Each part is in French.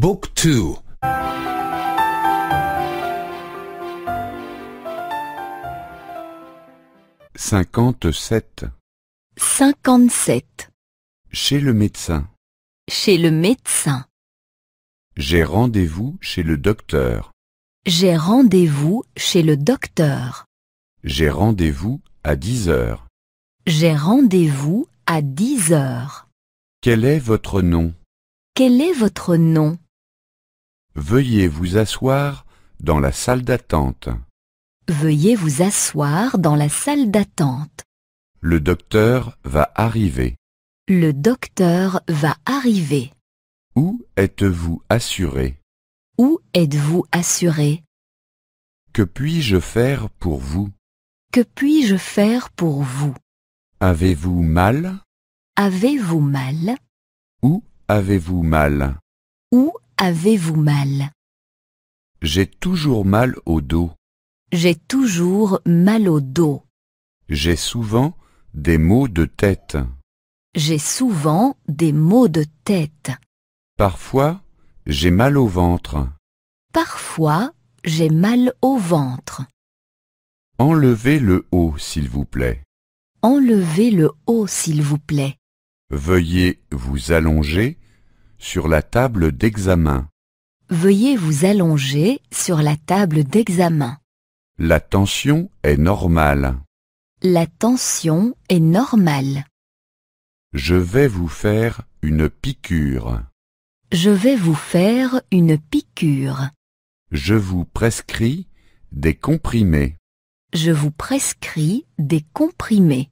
Book 2 57 57 Chez le médecin Chez le médecin J'ai rendez-vous chez le docteur J'ai rendez-vous chez le docteur J'ai rendez-vous à 10 heures J'ai rendez-vous à 10 heures Quel est votre nom Quel est votre nom Veuillez vous asseoir dans la salle d'attente. Veuillez vous asseoir dans la salle d'attente. Le docteur va arriver. Le docteur va arriver. Où êtes-vous assuré Où êtes-vous assuré Que puis-je faire pour vous Que puis-je faire pour vous Avez-vous mal Avez-vous mal Où avez-vous mal Où avez-vous mal J'ai toujours mal au dos. J'ai toujours mal au dos. J'ai souvent des maux de tête. J'ai souvent des maux de tête. Parfois, j'ai mal au ventre. Parfois, j'ai mal au ventre. Enlevez le haut, s'il vous plaît. Enlevez le haut, s'il vous plaît. Veuillez vous allonger sur la table d'examen. Veuillez vous allonger sur la table d'examen. La tension est normale. La tension est normale. Je vais vous faire une piqûre. Je vais vous faire une piqûre. Je vous prescris des comprimés. Je vous prescris des comprimés.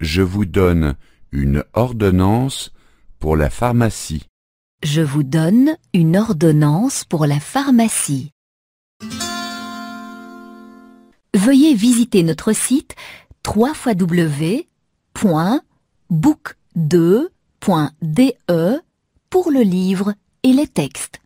Je vous donne une ordonnance pour la pharmacie. Je vous donne une ordonnance pour la pharmacie. Veuillez visiter notre site www.book2.de pour le livre et les textes.